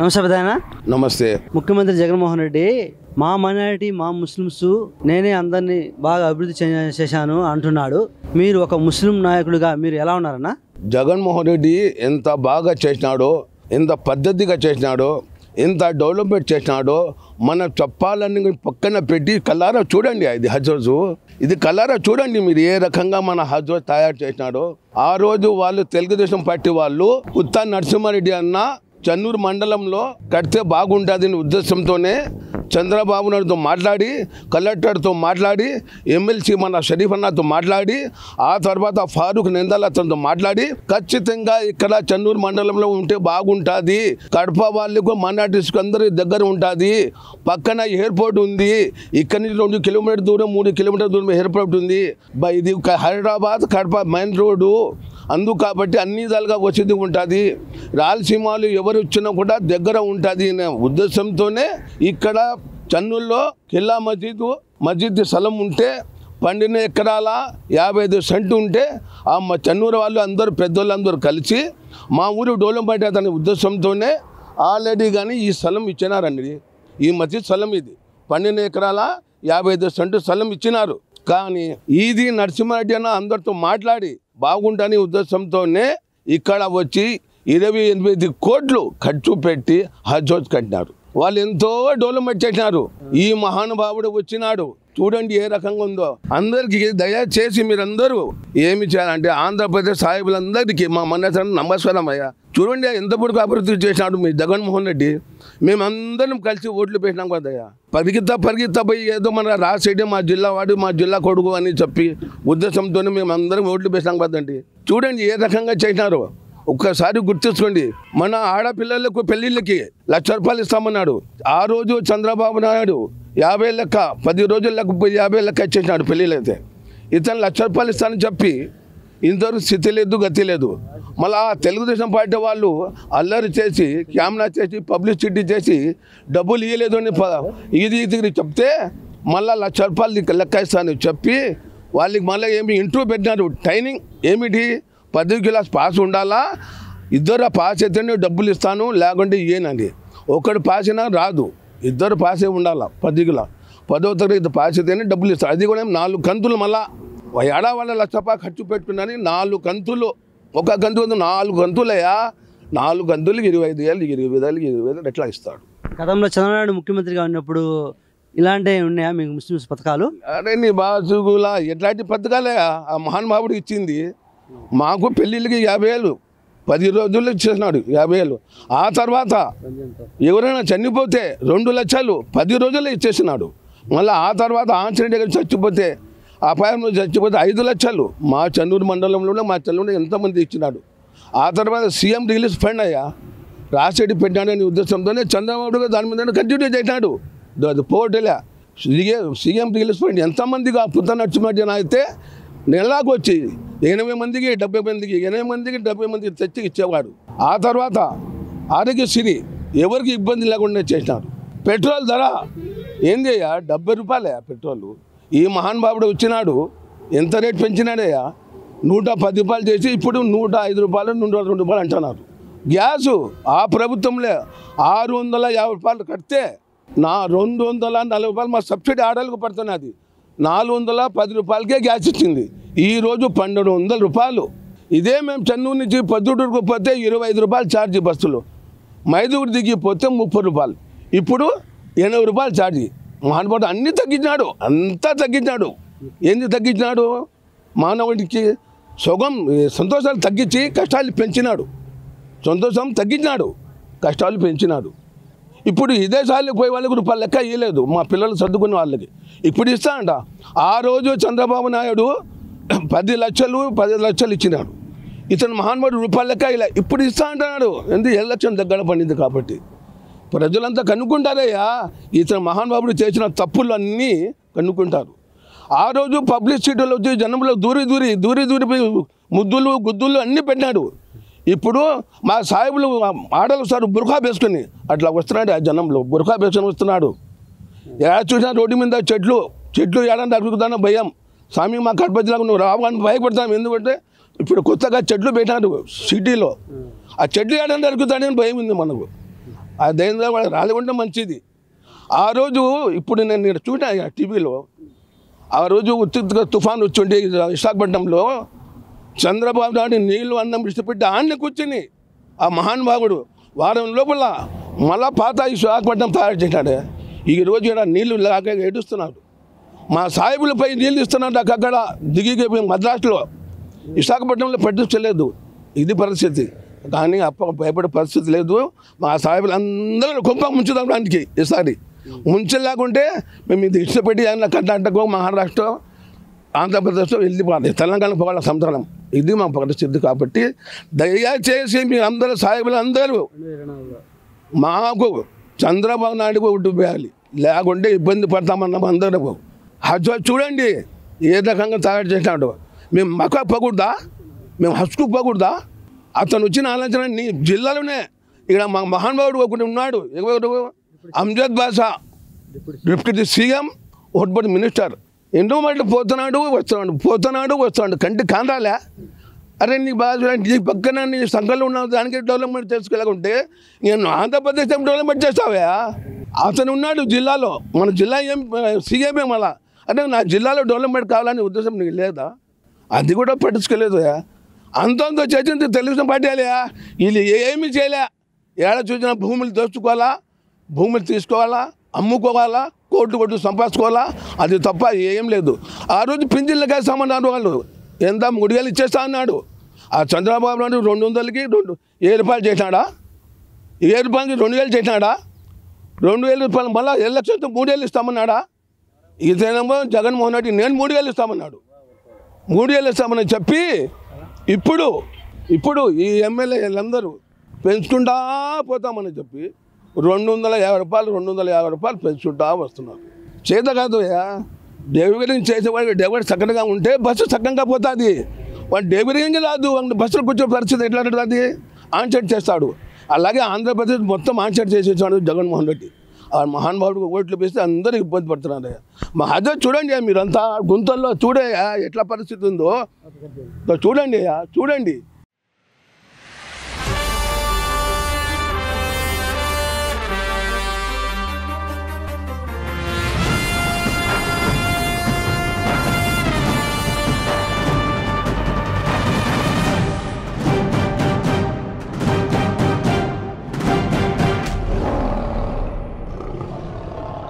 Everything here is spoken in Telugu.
నమస్తే ప్రధాన నమస్తే ముఖ్యమంత్రి జగన్మోహన్ రెడ్డి మా మైనారిటీ మా ముస్లిమ్స్ నేనే అందరినీ బాగా అభివృద్ధి చేశాను అంటున్నాడు మీరు ఒక ముస్లిం నాయకుడిగా మీరు ఎలా ఉన్నారన్నా జగన్మోహన్ రెడ్డి ఎంత బాగా చేసినాడో ఎంత పద్ధతిగా చేసినాడో ఎంత డెవలప్మెంట్ చేసినాడో మనం చెప్పాలని పక్కన పెట్టి కలారా చూడండి ఇది హజరత్ ఇది కలారా చూడండి మీరు ఏ రకంగా మన హజరత్ తయారు చేసినాడో ఆ రోజు వాళ్ళు తెలుగుదేశం పార్టీ వాళ్ళు ఉత్తా నరసింహారెడ్డి అన్న చెన్నూరు మండలంలో కడితే బాగుంటుంది అనే ఉద్దేశంతోనే చంద్రబాబు నాయుడుతో మాట్లాడి కలెక్టర్తో మాట్లాడి ఎమ్మెల్సీ మన షరీఫ్ అన్నతో మాట్లాడి ఆ తర్వాత ఫారూక్ నిందాల్ అతనితో మాట్లాడి ఖచ్చితంగా ఇక్కడ చెన్నూరు మండలంలో ఉంటే బాగుంటుంది కడప వాళ్ళకు మైనార్టీస్కి అందరి దగ్గర ఉంటుంది పక్కన ఎయిర్పోర్ట్ ఉంది ఇక్కడ నుంచి రెండు కిలోమీటర్ దూరం మూడు కిలోమీటర్ దూరం ఎయిర్పోర్ట్ ఉంది ఇది హైదరాబాద్ కడప మెయిన్ రోడ్డు అందు కాబట్టి అన్ని విధాలుగా వసతి ఉంటుంది రాయలసీమలు ఎవరు వచ్చినా కూడా దగ్గర ఉంటుంది అనే ఉద్దేశంతోనే ఇక్కడ చన్నుల్లో కిల్లా మసీదు మసీద్ స్థలం ఉంటే పండిన ఎకరాల యాభై ఐదు సెంటు ఉంటే ఆ మా చన్నూరు వాళ్ళు అందరూ పెద్దోళ్ళందరూ కలిసి మా ఊరు డెవలప్మెంట్ దాని ఉద్దేశంతోనే ఆల్రెడీ కానీ ఈ స్థలం ఇచ్చినారండి ఈ మసీద్ స్థలం ఇది పండిన ఎకరాల యాభై ఐదు సెంటు స్థలం ఇచ్చినారు కానీ ఇది నరసింహారెడ్డి అన్న అందరితో మాట్లాడి బాగుంటని ఉద్దేశంతోనే ఇక్కడ వచ్చి ఇరవై ఎనిమిది కోట్లు ఖర్చు పెట్టి హజ్ కట్టినారు వాళ్ళు ఎంతో డెవలప్మెంట్ చేసినారు ఈ మహానుభావుడు వచ్చినాడు చూడండి ఏ రకంగా ఉందో అందరికీ దయచేసి మీరందరూ ఏమి చేయాలంటే ఆంధ్రప్రదేశ్ సాహిబులందరికీ మా మన్నసరం నమస్కారం అయ్యా చూడండి ఎంత పొడుకు అభివృద్ధి చేసినాడు మీ జగన్మోహన్ రెడ్డి మేమందరం కలిసి ఓట్లు పెట్టినాం కదా అయ్యా పరిగిత పరిగిత పోయి ఏదో మన రాసేటి మా జిల్లా వాడు మా జిల్లా కొడుకు అని చెప్పి ఉద్దేశంతో మేమందరం ఓట్లు పెట్టినాం కదండి చూడండి ఏ రకంగా చేసినారు ఒక్కసారి గుర్తించుకోండి మన ఆడపిల్లలకు పెళ్లిళ్ళకి లక్ష రూపాయలు ఇస్తామన్నాడు ఆ రోజు చంద్రబాబు నాయుడు యాభై లెక్క పది రోజుల లెక్క యాభై లెక్క ఇచ్చేసినాడు అయితే ఇతను లక్ష రూపాయలు ఇస్తానని చెప్పి ఇంతవరకు స్థితి లేదు గతి లేదు మళ్ళీ తెలుగుదేశం పార్టీ వాళ్ళు అల్లరి చేసి క్యామ్నా చేసి పబ్లిసిటీ చేసి డబ్బులు ఇవ్వలేదు అని ఇది ఇది చెప్తే మళ్ళీ లక్ష రూపాయలు లెక్క ఇస్తాను చెప్పి వాళ్ళకి మళ్ళీ ఏమి ఇంటర్వ్యూ పెట్టినారు ట్రైనింగ్ ఏమిటి పది క్లాస్ పాస్ ఉండాలా ఇద్దరు పాస్ అయితే డబ్బులు ఇస్తాను లేకుంటే ఏనండి ఒకడు పాస్ అయినా రాదు ఇద్దరు పాస్ అయి ఉండాల పదికిలా పదో తరగతి పాస్ అయితేనే డబ్బులు ఇస్తారు అది కూడా నాలుగు కంతులు మళ్ళా ఏడా వాళ్ళ లక్ష రూపాయలు ఖర్చు పెట్టుకున్నాను నాలుగు కంతులు ఒక కంతు నాలుగు కంతులయ్యా నాలుగు కంతులు ఇరవై ఐదు వేలు ఇరవై వేలు ఇరవై వేలు ఎట్లా ఇస్తాడు గతంలో చంద్రబాబు ముఖ్యమంత్రిగా ఉన్నప్పుడు ఇలాంటివి ఉన్నాయా మీకు ముస్లిమ్స్ పథకాలు అరే నీ బాసుగులా ఎట్లాంటి పథకాలే ఆ మహానుభావుడు ఇచ్చింది మాకు పెళ్ళిళ్ళకి యాభై వేలు పది రోజులు ఇచ్చేసినాడు యాభై వేలు ఆ తర్వాత ఎవరైనా చనిపోతే రెండు లక్షలు పది రోజుల్లో ఇచ్చేసినాడు మళ్ళీ ఆ తర్వాత ఆంజనేయ గారు చచ్చిపోతే అపాయంలో చచ్చిపోతే ఐదు లక్షలు మా చెన్నూరు మండలంలో మా చెల్లూరు ఎంతమంది ఇచ్చినాడు ఆ తర్వాత సీఎం రిలీజ్ ఫండ్ అయ్యా రాసేటి పెట్టాడనే ఉద్దేశంతోనే చంద్రబాబు దాని మీద కంటిన్యూ చేసినాడు అది పోటీలే సీఎం రిలీజ్ ఫండ్ ఎంతమందిగా పుత్త నడిచినట్టు అయితే నెలలాగొచ్చి ఎనభై మందికి డెబ్బై మందికి ఎనభై మందికి డెబ్బై మందికి తెచ్చి ఇచ్చేవాడు ఆ తర్వాత ఆరోగ్యశ్రీ ఎవరికి ఇబ్బంది లేకుండా చేసినారు పెట్రోల్ ధర ఏందయ్యా డెబ్బై రూపాయలే పెట్రోల్ ఈ మహాన్ బాబుడు వచ్చినాడు ఎంత రేటు పెంచినాడయ్యా నూట పది రూపాయలు చేసి ఇప్పుడు నూట ఐదు రూపాయలు నూట రెండు రూపాయలు అంటున్నారు గ్యాసు ఆ ప్రభుత్వంలో ఆరు వందల యాభై రూపాయలు కడితే నా రెండు వందల నలభై రూపాయలు మా సబ్సిడీ ఆడలకు పడుతున్నది నాలుగు వందల పది రూపాయలకే గ్యాస్ ఇచ్చింది ఈరోజు పన్నెండు వందల రూపాయలు ఇదే మేము చెన్నూరు నుంచి పొద్దుటూరుకు పోతే ఇరవై ఐదు రూపాయలు ఛార్జీ బస్సులు మైదూరు దిగి పోతే ముప్పై రూపాయలు ఇప్పుడు ఎనభై రూపాయలు ఛార్జీ మహానుభావుడు అన్నీ తగ్గించినాడు అంతా తగ్గించినాడు ఏంది తగ్గించినాడు మానవుడికి సుఖం సంతోషాలు తగ్గించి కష్టాలు పెంచినాడు సంతోషం తగ్గించినాడు కష్టాలు పెంచినాడు ఇప్పుడు ఇదే సార్లు పోయే వాళ్ళకి రూపాయలు లెక్క ఇవ్వలేదు మా పిల్లలు సర్దుకునే వాళ్ళకి ఇప్పుడు ఇస్తా అంట ఆ రోజు చంద్రబాబు నాయుడు పది లక్షలు పది లక్షలు ఇచ్చినాడు ఇతను మహానుభావుడు రూపాయల లెక్క ఇలా ఇప్పుడు ఇస్తా అంటున్నాడు ఎందుకు ఎలక్షన్ దగ్గర పడింది కాబట్టి ప్రజలంతా కనుక్కుంటారయ్యా ఇతను మహానుభావుడు చేసిన తప్పులు అన్నీ కనుక్కుంటారు ఆ రోజు పబ్లిసిటీలో వచ్చి జనంలో దూరి దూరి దూరి దూరి ముద్దులు గుద్దులు అన్నీ పెట్టాడు ఇప్పుడు మా సాహిబులు ఆడలు సార్ బురఖా వేసుకుని అట్లా వస్తున్నాడు ఆ జనంలో బురఖా వేసుకొని వస్తున్నాడు ఎలా చూసినా రోడ్డు మీద చెట్లు చెట్లు ఏడాది అడుగుతానో భయం స్వామి మా కడప నువ్వు రావడానికి భయపడతాం ఎందుకంటే ఇప్పుడు కొత్తగా చెట్లు పెట్టాడు సిటీలో ఆ చెట్లు ఏడాది దొరుకుతాడని భయం ఉంది మనకు ఆ దయంగా వాళ్ళు రాలేకుంటే మంచిది ఆ రోజు ఇప్పుడు నేను నేను చూడాను టీవీలో ఆ రోజు ఉత్తిగా తుఫాన్ వచ్చుండే విశాఖపట్నంలో చంద్రబాబు నాయుడు నీళ్లు అన్నం ఇష్టపెట్టి ఆయన్ని కూర్చుని ఆ మహానుభావుడు వారం లోపల మళ్ళా పాత విశాఖపట్నం తయారు చేశాడు ఈరోజు ఇలా నీళ్లు లాగా ఏడుస్తున్నారు మా సాయిబులపై నీళ్ళు ఇస్తున్నాడు అక్కడ దిగి మద్రాసులో విశాఖపట్నంలో పట్టించలేదు ఇది పరిస్థితి కానీ అప్ప భయపడే పరిస్థితి లేదు మా సాయిబులు అందరూ గొప్ప ముంచుదాం దానికి ఈసారి ముంచలేకుంటే మేము ఇది ఇష్టపెట్టి ఆయన కర్ణాటక మహారాష్ట్ర ఆంధ్రప్రదేశ్లో వెళ్ళిపోవాలి తెలంగాణ పోవాల సంతరం ఇది మా పరిస్థితి కాబట్టి దయచేసి మీ అందరూ సాయిబులు అందరూ మాకు చంద్రబాబు నాయుడు ఒకటి వేయాలి లేకుంటే ఇబ్బంది పడతామన్నాం అందరూ చూడండి ఏ రకంగా తయారు చేసినాడు మేము మక్క పగుడదా మేము హస్కు పగుడదా అతను వచ్చిన ఆలోచన నీ జిల్లాలోనే ఇక్కడ మా మహానుభావుడు ఒకటి ఉన్నాడు అంజద్ బాషా డిప్యూటీ సీఎం ఒకటి మినిస్టర్ ఎన్నో మళ్ళీ పోతున్నాడు వస్తున్నాడు పోతున్నాడు వస్తున్నాడు కంటి కాందాలే అరే నీ బాధ నీ పక్కన నీ సంఘాలు ఉన్న దానికి డెవలప్మెంట్ చేసుకోలేకుంటే నేను ఆంధ్రప్రదేశ్ డెవలప్మెంట్ చేస్తావా అతను ఉన్నాడు జిల్లాలో మన జిల్లా ఏం సీఎం మళ్ళా అంటే నా జిల్లాలో డెవలప్మెంట్ కావాలని ఉద్దేశం నీకు లేదా అది కూడా పట్టించుకోలేదు అంతంత చేసింది తెలుగుదేశం పార్టీ వీళ్ళు ఏమీ చేయలే ఏడ చూసిన భూములు దోచుకోవాలా భూములు తీసుకోవాలా అమ్ముకోవాలా కోర్టు కొట్టు సంపాదించుకోవాలా అది తప్ప ఏం లేదు ఆ రోజు పింఛన్లకే సమానం వాళ్ళు ఎంత ముడిగలు ఇచ్చేస్తా అన్నాడు ఆ చంద్రబాబు నాయుడు రెండు వందలకి రెండు వెయ్యి రూపాయలు చేసినాడా ఏడు రూపాయలకి రెండు వేలు చేసినాడా రెండు వేల రూపాయలు మళ్ళీ ఎలక్షన్తో మూడు వేలు ఇస్తామన్నాడా ఈ జగన్ జగన్మోహన్ రెడ్డి నేను మూడు వేలు ఇస్తామన్నాడు వేలు ఇస్తామని చెప్పి ఇప్పుడు ఇప్పుడు ఈ ఎమ్మెల్యేలందరూ పెంచుకుంటా పోతామని చెప్పి రెండు వందల యాభై రూపాయలు రెండు వందల యాభై రూపాయలు పెంచుకుంటా వస్తున్నారు చేత కాదు డెలివరీ చేసేవాడికి డెలివరీ చక్కగా ఉంటే బస్సు చక్కగా పోతుంది వాడు డెలివరింగ్ రాదు వాడిని బస్సులో కూర్చో పరిస్థితి ఎట్లా ఉంటుంది ఆన్సెట్ చేస్తాడు అలాగే ఆంధ్రప్రదేశ్ మొత్తం ఆన్సెట్ చేసేసాడు జగన్మోహన్ రెడ్డి ఆ మహానుభావుడికి ఓట్లు పిస్తే అందరూ ఇబ్బంది పడుతున్నారు మా అదే చూడండి మీరంతా గుంతల్లో చూడే ఎట్లా పరిస్థితి ఉందో చూడండి చూడండి